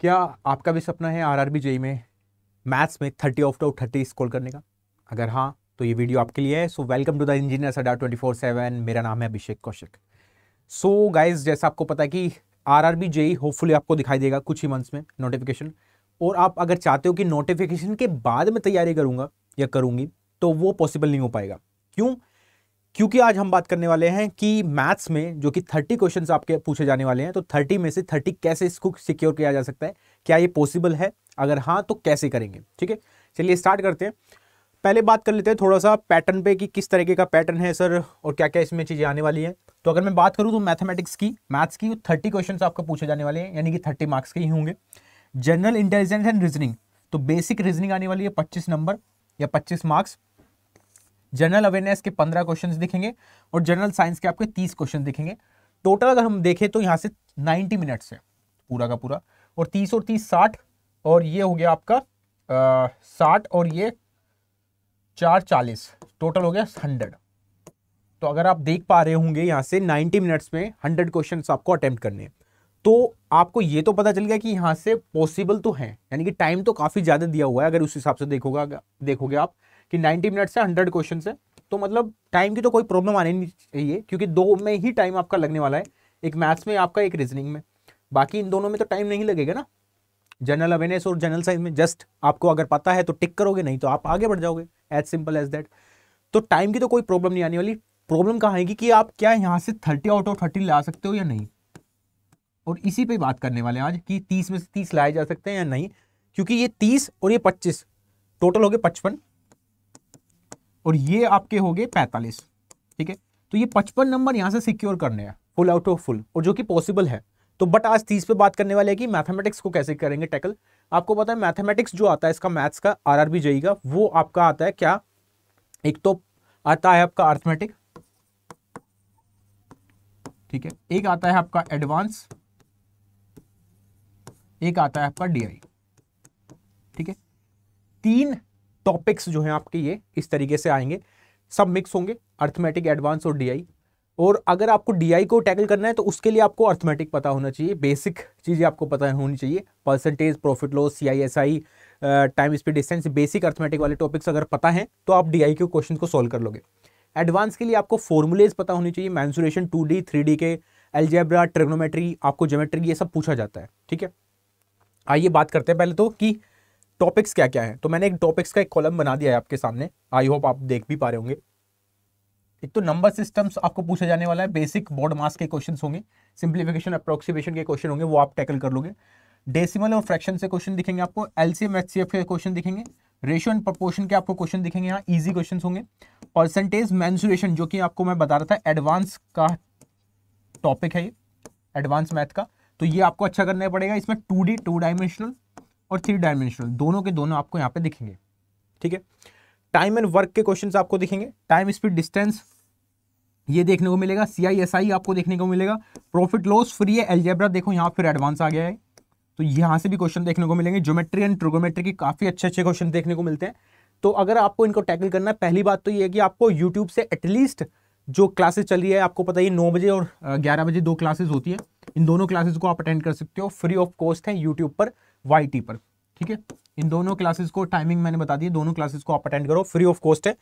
क्या आपका भी सपना है आर आर बी जेई में मैथ्स में thirty of to thirty score करने का अगर हाँ तो ये वीडियो आपके लिए है so welcome to the engineer सडा ट्वेंटी फोर सेवन मेरा नाम है अभिषेक कौशिक सो गाइज जैसा आपको पता है कि R R B JE hopefully आपको दिखाई देगा कुछ ही मंथ्स में नोटिफिकेशन और आप अगर चाहते हो कि नोटिफिकेशन के बाद में तैयारी करूँगा या करूँगी तो वो पॉसिबल नहीं हो पाएगा क्यों क्योंकि आज हम बात करने वाले हैं कि मैथ्स में जो कि 30 क्वेश्चन आपके पूछे जाने वाले हैं तो 30 में से 30 कैसे इसको सिक्योर किया जा सकता है क्या ये पॉसिबल है अगर हाँ तो कैसे करेंगे ठीक है चलिए स्टार्ट करते हैं पहले बात कर लेते हैं थोड़ा सा पैटर्न पे कि किस तरीके का पैटर्न है सर और क्या क्या इसमें चीज़ें आने वाली है तो अगर मैं बात करूँ तो मैथमेटिक्स की मैथ्स की थर्टी क्वेश्चन आपको पूछे जाने वाले हैं यानी कि थर्टी मार्क्स के ही होंगे जनरल इंटेलिजेंस एंड रीजनिंग तो बेसिक रीजनिंग आने वाली है पच्चीस नंबर या पच्चीस मार्क्स जनरल अवेयरनेस के पंद्रह क्वेश्चन दिखेंगे और जनरल साइंस के आपके तीस क्वेश्चन दिखेंगे टोटल अगर हम देखें तो यहाँ से नाइन्टी मिनट्स है पूरा का पूरा और तीस और तीस साठ और ये हो गया आपका साठ और ये चार चालीस टोटल हो गया हंड्रेड तो अगर आप देख पा रहे होंगे यहाँ से 90 मिनट्स में 100 क्वेश्चन आपको अटैम्प्ट करने हैं तो आपको ये तो पता चल गया कि यहाँ से पॉसिबल तो है यानी कि टाइम तो काफ़ी ज़्यादा दिया हुआ है अगर उस हिसाब से देखोगा देखोगे आप कि 90 मिनट से 100 क्वेश्चन है तो मतलब टाइम की तो कोई प्रॉब्लम आने नहीं चाहिए क्योंकि दो में ही टाइम आपका लगने वाला है एक मैथ्स में आपका एक रीजनिंग में बाकी इन दोनों में तो टाइम नहीं लगेगा ना जनरल अवेयरनेस और जनरल साइंस में जस्ट आपको अगर पता है तो टिक करोगे नहीं तो आप आगे बढ़ जाओगे एज सिंपल एज दैट तो टाइम की तो कोई प्रॉब्लम नहीं आने वाली प्रॉब्लम कहाँ आएगी कि आप क्या यहाँ से थर्टी आउट ऑफ थर्टी ला सकते हो या नहीं और इसी पे बात करने वाले हैं आज कि तीस में से तीस लाए जा सकते हैं या नहीं क्योंकि ये तीस और ये पच्चीस टोटल हो गए पचपन और ये आपके हो गए पैंतालीस ठीक है तो ये पचपन नंबर यहाँ से सिक्योर करने हैं फुल आउट ऑफ फुल और जो कि पॉसिबल है तो बट आज तीस पे बात करने वाले हैं कि मैथमेटिक्स को कैसे करेंगे टैकल आपको पता है मैथमेटिक्स जो आता है इसका मैथ्स का आर आर बी वो आपका आता है क्या एक तो आता है आपका अर्थमेटिक ठीक है एक आता है आपका एडवांस एक आता है आपका डीआई ठीक है तीन टॉपिक्स जो हैं आपके ये इस तरीके से आएंगे सब मिक्स होंगे अर्थमेटिक एडवांस और डीआई और अगर आपको डीआई को टैकल करना है तो उसके लिए आपको अर्थमेटिक पता होना चाहिए बेसिक चीज़ें आपको पता होनी चाहिए percentage profit loss C I S I time speed distance basic arithmetic वाले टॉपिक्स अगर पता हैं तो आप डी के क्वेश्चन को सॉल्व कर लोगे एडवांस के लिए आपको फॉर्मुलेज पता होनी चाहिए mensuration two D three D के एलजेब्रा ट्रिग्नोमेट्री आपको जोमेट्री ये सब पूछा जाता है ठीक है आइए बात करते हैं पहले तो कि टॉपिक्स क्या क्या है तो मैंने एक टॉपिक्स का एक कॉलम बना दिया है आपके सामने आई होप आप देख भी पा रहे होंगे एक तो नंबर सिस्टम्स आपको पूछा जाने वाला है बेसिक बॉड मास के क्वेश्चन होंगे सिंप्लीफिकेशन अप्रोक्सीमेशन के क्वेश्चन होंगे वो आप टैकल कर लोगे डेसिमल और फ्रैक्शन से क्वेश्चन दिखेंगे आपको एलसीएम एचसीएफ के क्वेश्चन दिखेंगे रेशियो एंड प्रपोर्शन के आपको क्वेश्चन दिखेंगे यहाँ ईजी क्वेश्चन होंगे परसेंटेज मैंसुरेशन जो कि आपको मैं बता रहा था एडवांस का टॉपिक है ये एडवांस मैथ का तो ये आपको अच्छा करना पड़ेगा इसमें टू डी टू डायमेंशनल और थ्री डायमेंशनल दोनों के दोनों आपको यहाँ पे दिखेंगे ठीक है टाइम एंड वर्क के क्वेश्चन आपको दिखेंगे टाइम स्पीड डिस्टेंस ये देखने को मिलेगा सी आई एस आई आपको देखने को मिलेगा प्रॉफिट लॉस फ्री है एलजेब्रा देखो यहाँ फिर एडवांस आ गया है तो यहाँ से भी क्वेश्चन देखने को मिलेंगे ज्योमेट्री एंड ट्रोगोमेट्री के काफ़ी अच्छे अच्छे क्वेश्चन देखने को मिलते हैं तो अगर आपको इनको टैकल करना है पहली बात तो ये है कि आपको यूट्यूब से एटलीस्ट जो क्लासेस चल रही है आपको पता ही नौ बजे और ग्यारह बजे दो क्लासेज होती है इन दोनों क्लासेज को आप अटेंड कर सकते हो फ्री ऑफ कॉस्ट है यूट्यूब पर वाई टी पर ठीक है इन दोनों क्लासेस को टाइमिंग मैंने बता दी दोनों क्लासेस को आप अटेंड करो फ्री ऑफ कॉस्ट है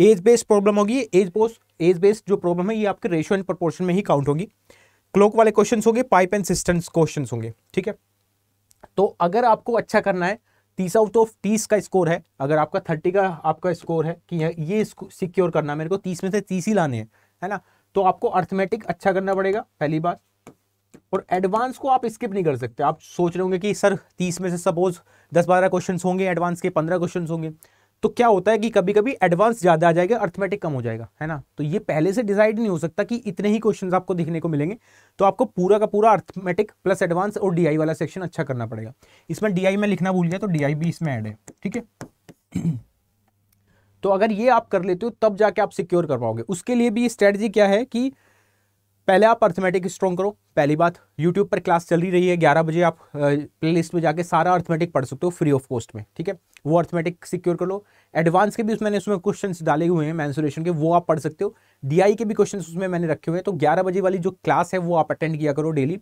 एज बेस्ड प्रॉब्लम होगी एज पोस्ट एज बेस्ड जो प्रॉब्लम है ये आपके रेशियो एंड प्रपोर्शन में ही काउंट होगी क्लोक वाले क्वेश्चन होंगे पाइप एंड सिस्टम क्वेश्चन होंगे ठीक है तो अगर आपको अच्छा करना है तीस आउट ऑफ तीस का स्कोर है अगर आपका थर्टी का आपका स्कोर है कि ये सिक्योर करना मेरे को तीस में से तीस ही लाने हैं है ना तो आपको अर्थमेटिक अच्छा करना पड़ेगा पहली बात और एडवांस को आप स्किप नहीं कर सकते आप सोच रहे होंगे कि सर तीस में से सपोज दस बारह क्वेश्चन होंगे एडवांस के पंद्रह क्वेश्चन होंगे तो क्या होता है कि कभी कभी एडवांस ज़्यादा आ जाएगा अर्थमेटिक कम हो जाएगा है ना तो ये पहले से डिसाइड नहीं हो सकता कि इतने ही क्वेश्चन आपको दिखने को मिलेंगे तो आपको पूरा का पूरा अर्थमेटिक प्लस एडवांस और डीआई वाला सेक्शन अच्छा करना पड़ेगा इसमें डीआई में लिखना भूल गया तो डीआई भी इसमें ऐड है ठीक है तो अगर ये आप कर लेते हो तब जाके आप सिक्योर कर पाओगे उसके लिए भी स्ट्रेटजी क्या है कि पहले आप अर्थमेटिक स्ट्रॉन्ग करो पहली बात यूट्यूब पर क्लास चल रही है ग्यारह बजे आप प्लेलिस्ट में जाके सारा अर्थमेटिक पढ़ सकते हो फ्री ऑफ कॉस्ट में ठीक है वो अर्थमेटिक सिक्योर कर लो एडवांस के भी मैंने उसमें क्वेश्चन डाले हुए हैं मैंसुरेशन के वो आप पढ़ सकते हो डी के भी क्वेश्चन उसमें मैंने रखे हुए हैं तो ग्यारह बजे वाली जो क्लास है वो आप अटेंड किया करो डेली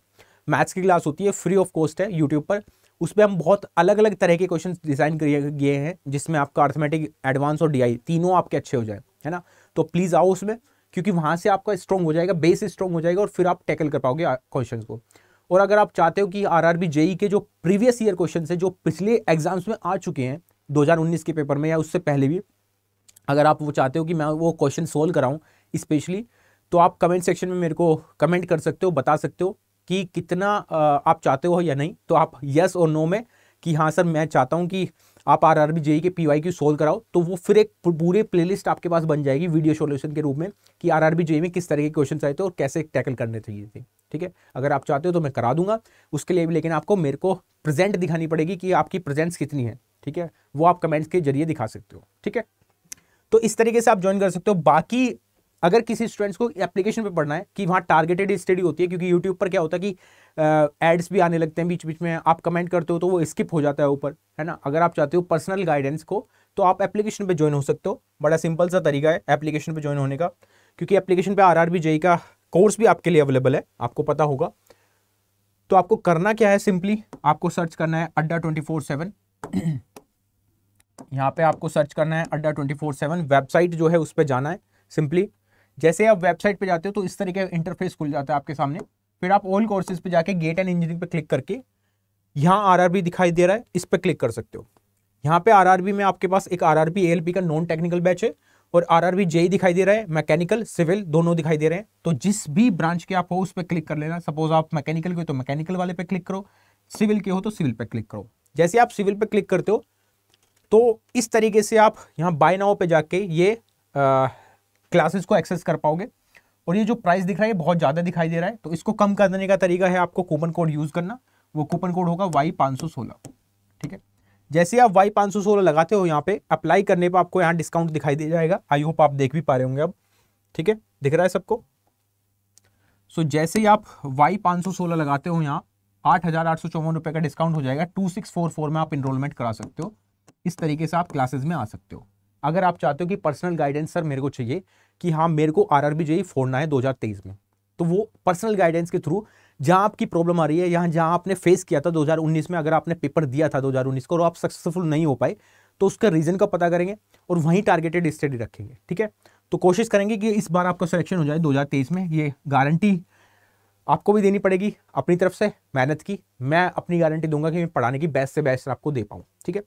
मैथ्स की क्लास होती है फ्री ऑफ कॉस्ट है यूट्यूब पर उस पर हम बहुत अलग अलग तरह के क्वेश्चन डिज़ाइन किए गए हैं जिसमें आपका अर्थमेटिक एडवांस और डी तीनों आपके अच्छे हो जाए है ना तो प्लीज़ आओ उसमें क्योंकि वहाँ से आपका स्ट्रॉन्ग हो जाएगा बेस स्ट्रॉन्ग हो जाएगा और फिर आप टैकल कर पाओगे क्वेश्चन को और अगर आप चाहते हो कि आर आरबी जेई के जो प्रीवियस ईयर क्वेश्चन है जो पिछले एग्जाम्स में आ चुके हैं 2019 के पेपर में या उससे पहले भी अगर आप वो चाहते हो कि मैं वो क्वेश्चन सोल्व कराऊँ स्पेशली तो आप कमेंट सेक्शन में मेरे को कमेंट कर सकते हो बता सकते हो कि कितना आप चाहते हो या नहीं तो आप यस और नो में कि हाँ सर मैं चाहता हूँ कि आप आर आरबी जेई के पी वाई क्यू सोल्व कराओ तो वो फिर एक पूरे प्लेलिस्ट आपके पास बन जाएगी वीडियो सोल्यूशन के रूप में कि आर आरबी जेई में किस तरह के क्वेश्चन आए थे और कैसे टैकल करने चाहिए थे ठीक है अगर आप चाहते हो तो मैं करा दूंगा उसके लिए भी लेकिन आपको मेरे को प्रेजेंट दिखानी पड़ेगी कि आपकी प्रेजेंस कितनी है ठीक है वो आप कमेंट्स के जरिए दिखा सकते हो ठीक है तो इस तरीके से आप ज्वाइन कर सकते हो बाकी अगर किसी स्टूडेंट्स को एप्लीकेशन पे पढ़ना है कि वहाँ टारगेटेड स्टडी होती है क्योंकि यूट्यूब पर क्या होता है कि एड्स भी आने लगते हैं बीच बीच में आप कमेंट करते हो तो वो स्किप हो जाता है ऊपर है ना अगर आप चाहते हो पर्सनल गाइडेंस को तो आप एप्लीकेशन पे ज्वाइन हो सकते हो बड़ा सिंपल सा तरीका है एप्लीकेशन पे ज्वाइन होने का क्योंकि एप्लीकेशन पे आर जेई का कोर्स भी आपके लिए अवेलेबल है आपको पता होगा तो आपको करना क्या है सिंपली आपको सर्च करना है अड्डा ट्वेंटी फोर सेवन यहाँ पे आपको सर्च करना है अड्डा ट्वेंटी फोर सेवन वेबसाइट जो है उस पर जाना है सिंपली जैसे आप वेबसाइट पे जाते हो तो इस तरीके का इंटरफेस खुल जाता है आपके सामने फिर आप ऑल कोर्सेज पे जाके गेट एंड इंजीनियरिंग पे क्लिक करके यहाँ आर दिखाई दे रहा है इस पर क्लिक कर सकते हो यहाँ पे आर में आपके पास एक आर आर का नॉन टेक्निकल बैच है और आर जेई e दिखाई दे रहा है मैकेनिकल सिविल दोनों दिखाई दे रहे हैं तो जिस भी ब्रांच के आप हो उस पर क्लिक कर लेना सपोज आप मैकेनिकल के हो तो मैकेनिकल वाले पे क्लिक करो सिविल के हो तो सिविल पे क्लिक करो जैसे आप सिविल पे क्लिक करते हो तो इस तरीके से आप यहाँ बाय नाव पे जाके ये क्लासेस को एक्सेस कर पाओगे और ये जो प्राइस दिख रहा है बहुत ज़्यादा दिखाई दे रहा है तो इसको कम करने का तरीका है आपको कूपन कोड यूज़ करना वो कूपन कोड होगा वाई ठीक है जैसे आप वाई पाँच लगाते हो यहाँ पे अप्लाई करने पर आपको यहाँ डिस्काउंट दिखाई दे जाएगा आई होप आप देख भी पा रहे होंगे अब ठीक है दिख रहा है सबको सो so, जैसे ही आप वाई पाँच लगाते हो यहाँ आठ हज़ार आठ सौ चौवन रुपये का डिस्काउंट हो जाएगा टू सिक्स फोर फोर में आप इनरोलमेंट करा सकते हो इस तरीके से आप क्लासेस में आ सकते हो अगर आप चाहते हो कि पर्सनल गाइडेंस सर मेरे को चाहिए कि हाँ मेरे को आर आर बी है फोड़ना है तेईस में तो वो पर्सनल गाइडेंस के थ्रू जहाँ आपकी प्रॉब्लम आ रही है यहाँ जहाँ आपने फेस किया था 2019 में अगर आपने पेपर दिया था 2019 का और आप सक्सेसफुल नहीं हो पाए तो उसका रीज़न का पता करेंगे और वहीं टारगेटेड स्टडी रखेंगे ठीक है तो कोशिश करेंगे कि इस बार आपका सिलेक्शन हो जाए 2023 में ये गारंटी आपको भी देनी पड़ेगी अपनी तरफ से मेहनत की मैं अपनी गारंटी दूंगा कि मैं पढ़ाने की बेस्ट से बेस्ट आपको दे पाऊँ ठीक है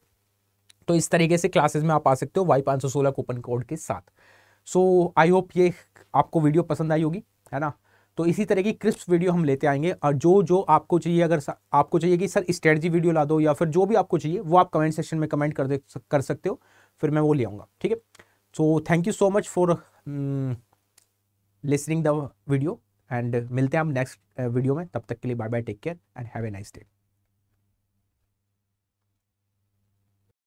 तो इस तरीके से क्लासेस में आप आ सकते हो वाई पाँच सौ सोलह कूपन कोड के साथ सो आई होप ये आपको वीडियो पसंद आई होगी है ना तो इसी तरह की क्रिस्प वीडियो हम लेते आएंगे और जो जो आपको चाहिए अगर आपको चाहिए कि सर स्ट्रेटजी वीडियो ला दो या फिर जो भी आपको चाहिए वो आप कमेंट सेक्शन में कमेंट कर दे कर सकते हो फिर मैं वो ले आऊँगा ठीक है so thank you so much for listening the video and मिलते हैं हम नेक्स्ट वीडियो uh, में तब तक के लिए bye bye take care and have a nice day